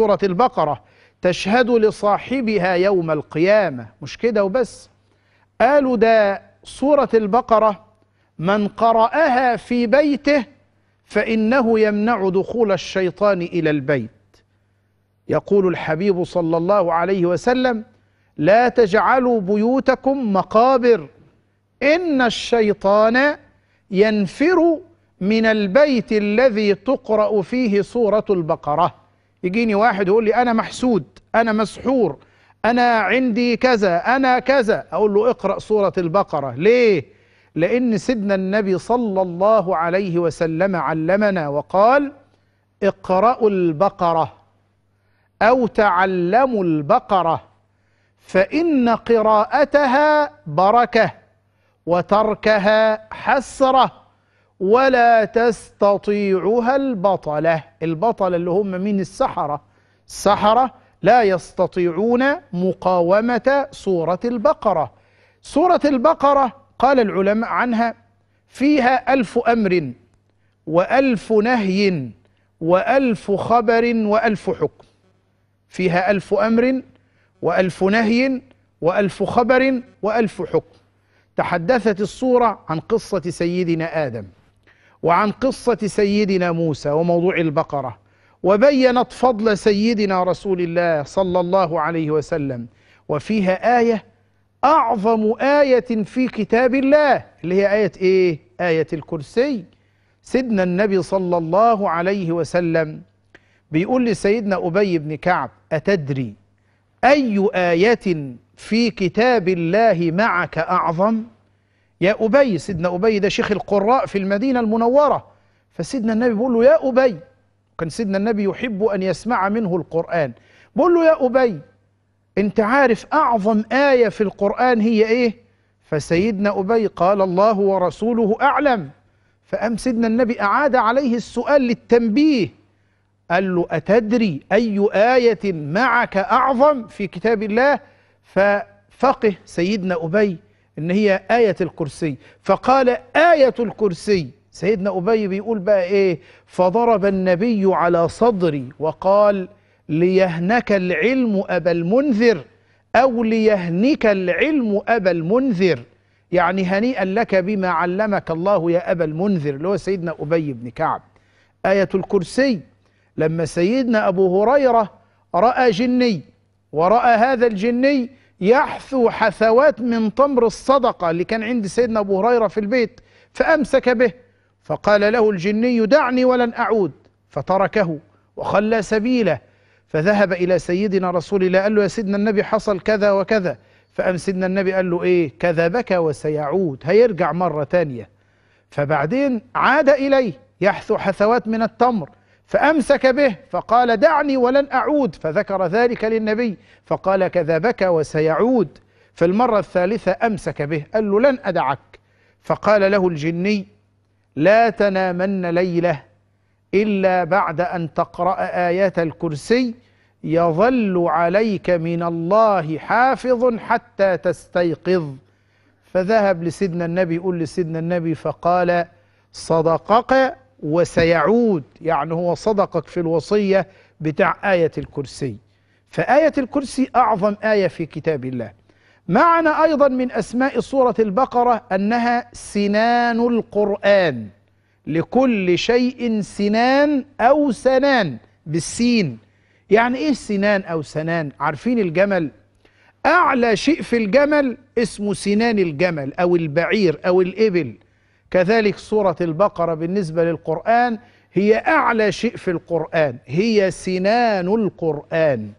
سورة البقرة تشهد لصاحبها يوم القيامة مش كده وبس قالوا ده سورة البقرة من قرأها في بيته فإنه يمنع دخول الشيطان إلى البيت يقول الحبيب صلى الله عليه وسلم لا تجعلوا بيوتكم مقابر إن الشيطان ينفر من البيت الذي تقرأ فيه سورة البقرة يجيني واحد يقول لي أنا محسود أنا مسحور أنا عندي كذا أنا كذا أقول له اقرأ سورة البقرة ليه؟ لأن سيدنا النبي صلى الله عليه وسلم علمنا وقال اقرأوا البقرة أو تعلموا البقرة فإن قراءتها بركة وتركها حسره ولا تستطيعها البطلة البطلة اللي هم من السحرة السحرة لا يستطيعون مقاومة سورة البقرة سورة البقرة قال العلماء عنها فيها ألف أمر وألف نهي وألف خبر وألف حكم فيها ألف أمر وألف نهي وألف خبر وألف حكم تحدثت الصورة عن قصة سيدنا آدم وعن قصة سيدنا موسى وموضوع البقرة وبينت فضل سيدنا رسول الله صلى الله عليه وسلم وفيها آية أعظم آية في كتاب الله اللي هي آية إيه؟ آية الكرسي سيدنا النبي صلى الله عليه وسلم بيقول لسيدنا أبي بن كعب أتدري أي آية في كتاب الله معك أعظم؟ يا أبي سيدنا أبي ده شيخ القراء في المدينة المنورة فسيدنا النبي بيقول له يا أبي كان سيدنا النبي يحب أن يسمع منه القرآن بيقول له يا أبي أنت عارف أعظم آية في القرآن هي إيه فسيدنا أبي قال الله ورسوله أعلم فقام سيدنا النبي أعاد عليه السؤال للتنبيه قال له أتدري أي آية معك أعظم في كتاب الله ففقه سيدنا أبي ان هي آية الكرسي فقال آية الكرسي سيدنا أبي بيقول بقى ايه فضرب النبي على صدري وقال ليهنك العلم أبا المنذر أو ليهنك العلم أبا المنذر يعني هنيئا لك بما علمك الله يا أبا المنذر اللي هو سيدنا أبي بن كعب آية الكرسي لما سيدنا أبو هريرة رأى جني ورأى هذا الجني يحثو حثوات من تمر الصدقة اللي كان عند سيدنا أبو هريرة في البيت فأمسك به فقال له الجني دعني ولن أعود فتركه وخلى سبيله فذهب إلى سيدنا رسول الله قال له يا سيدنا النبي حصل كذا وكذا فقام سيدنا النبي قال له إيه كذبك وسيعود هيرجع مرة تانية فبعدين عاد إليه يحثو حثوات من التمر فأمسك به فقال دعني ولن أعود فذكر ذلك للنبي فقال كذبك وسيعود فالمرة الثالثة أمسك به قال له لن أدعك فقال له الجني لا تنامن ليلة إلا بعد أن تقرأ آيات الكرسي يظل عليك من الله حافظ حتى تستيقظ فذهب لسيدنا النبي يقول لسيدنا النبي فقال صدقك وسيعود يعني هو صدقك في الوصية بتاع آية الكرسي فآية الكرسي أعظم آية في كتاب الله معنى أيضا من أسماء سورة البقرة أنها سنان القرآن لكل شيء سنان أو سنان بالسين يعني إيه سنان أو سنان عارفين الجمل أعلى شيء في الجمل اسمه سنان الجمل أو البعير أو الإبل كذلك سورة البقرة بالنسبة للقرآن هي أعلى شيء في القرآن هي سنان القرآن